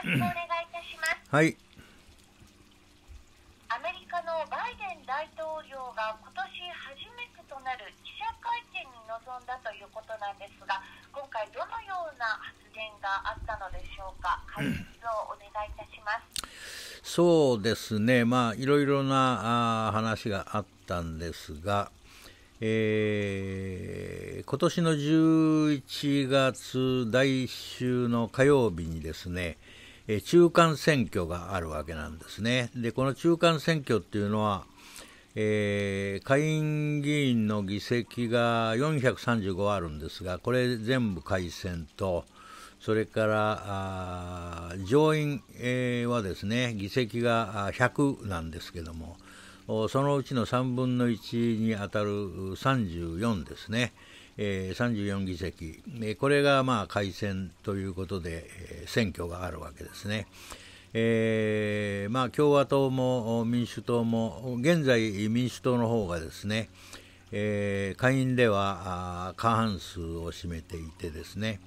ろしくお願いいたします。はい。アメリカのバイデン大統領が今年初めてとなる記者会見に臨んだということなんですが、今回どのような発言があったのでしょうか。解説をお願いいたします。そうですね。まあいろいろなあ話があったんですが。えー、今年の11月来週の火曜日にですね、え中間選挙があるわけなんですね。で、この中間選挙っていうのは、えー、下院議員の議席が435あるんですが、これ全部改選と、それから上院、えはですね議席が100なんですけども、そのうちの3分の1に当たる34ですね。えー、34議席、えー、これがまあ改選ということで、えー、選挙があるわけですね。えーまあ、共和党も民主党も、現在、民主党の方がですね、えー、下院では過半数を占めていてですね、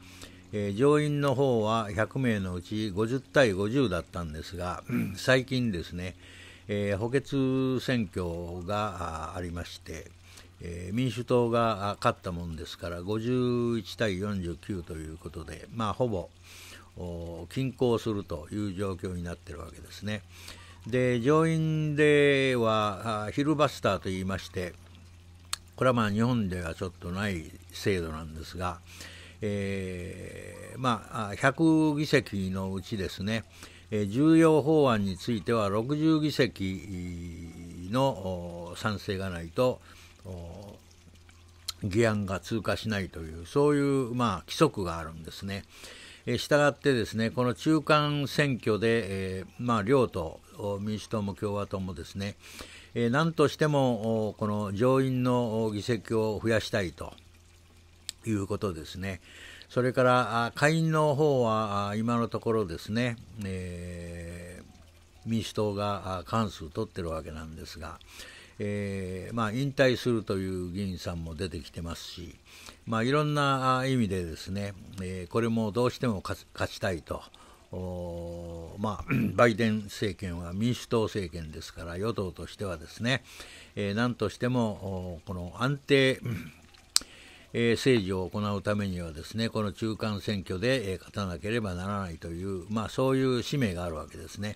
えー、上院の方は100名のうち50対50だったんですが、最近ですね、えー、補欠選挙がありまして、えー、民主党が勝ったもんですから51対49ということで、まあ、ほぼ均衡するという状況になってるわけですね。で上院ではヒルバスターといいましてこれはまあ日本ではちょっとない制度なんですが、えー、まあ、100議席のうちですね、え重要法案については60議席の賛成がないと、議案が通過しないというそういうまあ規則があるんですね。したがってですねこの中間選挙で、えー、まあ、両党民主党も共和党もですね、えー、何としてもこの上院の議席を増やしたいということですね。それから下院の方は今のところですね、えー、民主党が過半数取ってるわけなんですが、えー、まあ、引退するという議員さんも出てきてますし、まあ、いろんな意味でですね、えー、これもどうしても勝ちたいと。まあ、バイデン政権は民主党政権ですから与党としてはですね、えー、何としてもこの安定、えー、政治を行うためにはですねこの中間選挙で、えー、勝たなければならないという、まあ、そういう使命があるわけですね。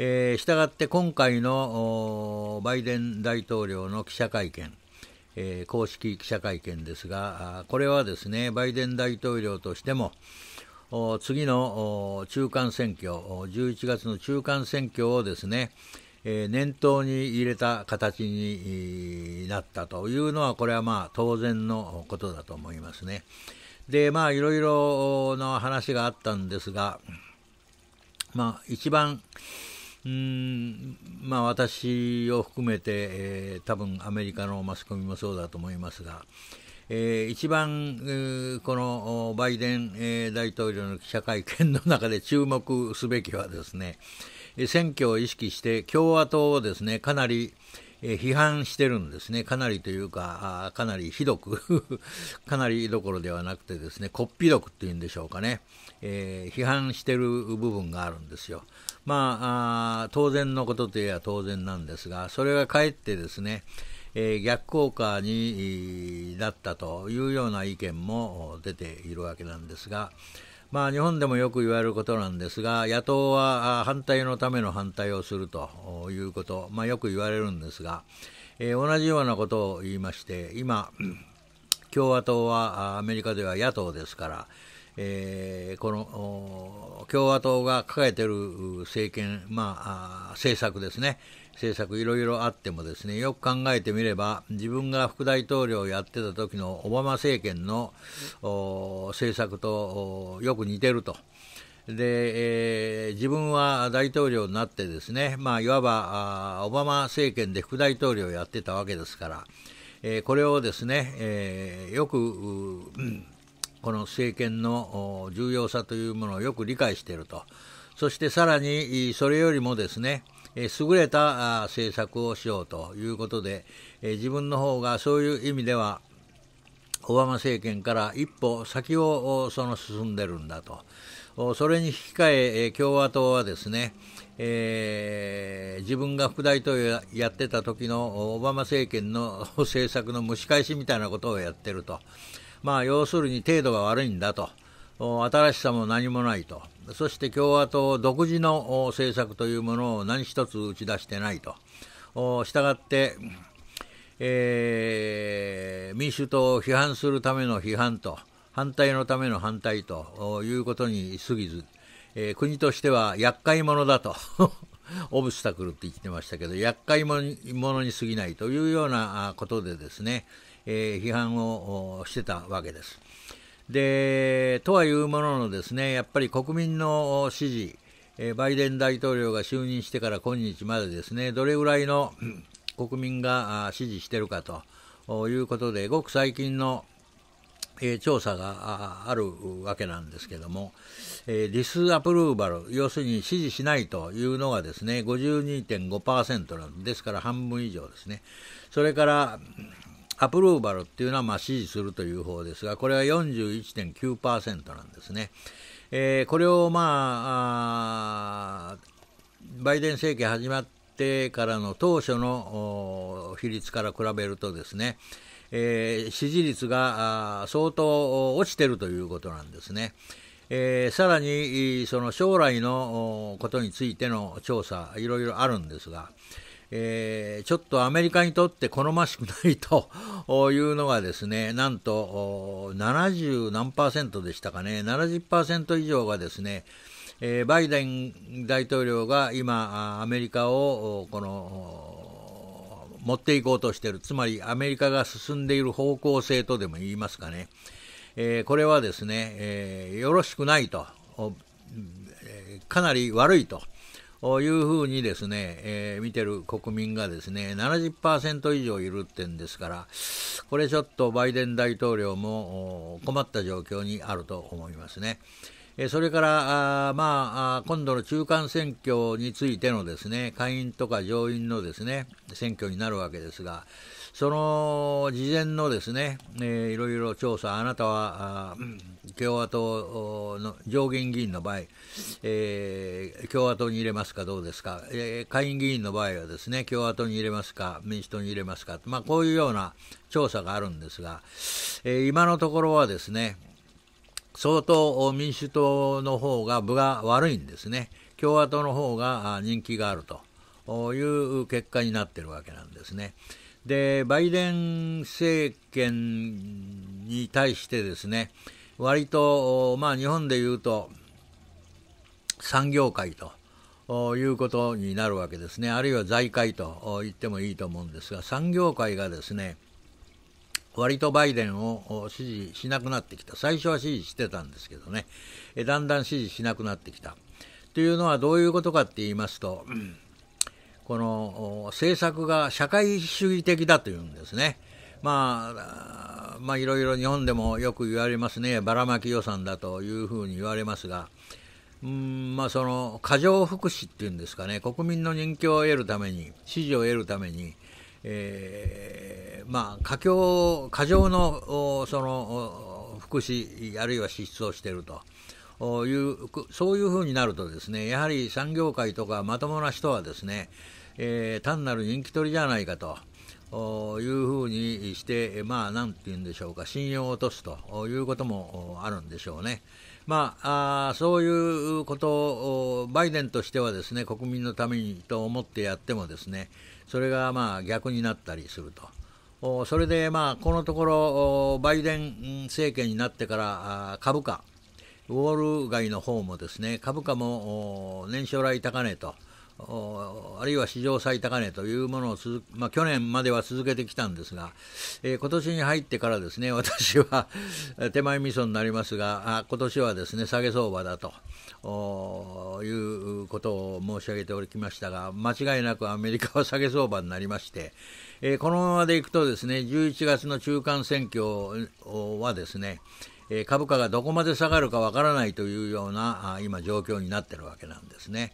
えー、したがって今回のバイデン大統領の記者会見、えー、公式記者会見ですが、これはですね、バイデン大統領としても、次の中間選挙、11月の中間選挙をですね、念頭に入れた形になったというのは、これはまあ当然のことだと思いますね。で、まあいろいろな話があったんですが、まあ一番、うんまあ、私を含めて、えー、多分アメリカのマスコミもそうだと思いますが、えー、一番、えー、このバイデン、えー、大統領の記者会見の中で注目すべきはですね選挙を意識して共和党をですねかなり、批判してるんですね。かなりというか、かなりひどく かなりどころではなくてですね、こっぴどくっていうんでしょうかね、えー、批判してる部分があるんですよ。まあ当然のことといえば当然なんですが、それがかえってですね、えー、逆効果に、だったというような意見も出ているわけなんですが、まあ、日本でもよく言われることなんですが、野党は反対のための反対をするということ、まあ、よく言われるんですが、えー、同じようなことを言いまして、今、共和党はアメリカでは野党ですから、えー、この共和党が抱えている政権、まあ、政策ですね、政策いろいろあってもですね、よく考えてみれば、自分が副大統領をやってた時のオバマ政権の政策とよく似てると。で、えー、自分は大統領になってですね、まあ、いわばオバマ政権で副大統領をやってたわけですから、えー、これをですね、えー、よく、うんこの政権の重要さというものをよく理解していると。そしてさらに、それよりもですね、優れた政策をしようということで、自分の方がそういう意味では、オバマ政権から一歩先をその進んでるんだと。それに引き換え、共和党はですね、えー、自分が副大統領やってた時のオバマ政権の政策の蒸し返しみたいなことをやってると。まあ、要するに程度が悪いんだと、新しさも何もないと、そして共和党独自の政策というものを何一つ打ち出してないと、したがって、えー、民主党を批判するための批判と、反対のための反対ということに過ぎず、えー、国としては厄介者だと オブスタクルって言ってましたけど、厄介者に過ぎないというようなことでですね、えー、批判をしてたわけです。でとはいうもののですねやっぱり国民の支持、えー、バイデン大統領が就任してから今日までですねどれぐらいの国民が支持してるかということでごく最近のえ調査があるわけなんですけども、えディスアプルーバル、要するに支持しないというのがですね、52.5%なんですから半分以上ですね。それから、アプローバルっていうのはまあ支持するという方ですが、これは41.9%なんですね。えー、これをまあバイデン政権始まってからの当初の比率から比べるとですね、えー、支持率が相当落ちてるということなんですね。えー、さらにその将来のことについての調査、いろいろあるんですが、えー、ちょっとアメリカにとって好ましくないというのがですね、なんと70何パーセントでしたかね、70%以上がですね、えー、バイデン大統領が今、アメリカをこの持っていこうとしている、つまりアメリカが進んでいる方向性とでも言いますかね、えー、これはですね、えよろしくないと、かなり悪いと。いうふうにですね、えー、見てる国民がですね、70%以上いるってんですから、これちょっとバイデン大統領も困った状況にあると思いますね。それから、あまあ、今度の中間選挙についてのですね、下院とか上院のですね、選挙になるわけですが、その事前のですね、えー、いろいろ調査、あなたは共和党の上限議員の場合、えー、共和党に入れますか、どうですか、えー、下院議員の場合はですね、共和党に入れますか、民主党に入れますか、まあ、こういうような調査があるんですが、えー、今のところはですね、相当民主党の方が分が悪いんですね、共和党の方が人気があるという結果になってるわけなんですね。でバイデン政権に対してですね割と、まあ、日本でいうと産業界ということになるわけですねあるいは財界と言ってもいいと思うんですが産業界がですね割とバイデンを支持しなくなってきた最初は支持してたんですけどねだんだん支持しなくなってきたというのはどういうことかって言いますと、うんこの政策が社会主義的だというんですね。まあ、まあ、いろいろ日本でもよく言われますね、ばらまき予算だというふうに言われますが、うんまあ、その過剰福祉っていうんですかね、国民の人気を得るために、支持を得るために、えーまあ、過剰過剰のその福祉、あるいは支出をしていると。いうそういうふうになるとですねやはり産業界とかまともな人はですね、えー、単なる人気取りじゃないかと。いうふうにして、まあ、なんていうんでしょうか、信用を落とすということもあるんでしょうね。まあ、あそういうことをバイデンとしてはですね国民のためにと思ってやってもですねそれがまあ逆になったりするとそれでまあこのところバイデン政権になってから株価ウォール街の方もですね株価も年初来高値とあるいは史上最高値というものをまあ、去年までは続けてきたんですが、えー、今年に入ってからですね、私は 手前味噌になりますが、あ今年はですね、下げ相場だということを申し上げておりましたが、間違いなくアメリカは下げ相場になりまして、えー、このままでいくとですね、11月の中間選挙はですね、え株価がどこまで下がるかわからないというような今状況になってるわけなんですね。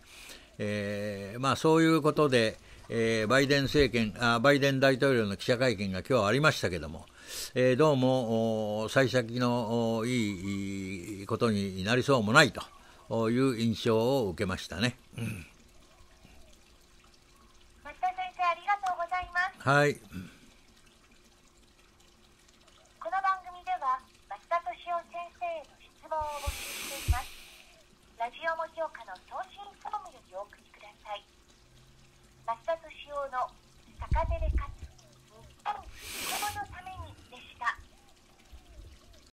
えー、まあ、そういうことで、えー、バイデン政権あ、バイデン大統領の記者会見が今日ありましたけども、えー、どうも幸先のいいことになりそうもないという印象を受けましたね。うん、はい。ラジオも評価の送信フォームよりお送りください。松田敏用の坂出で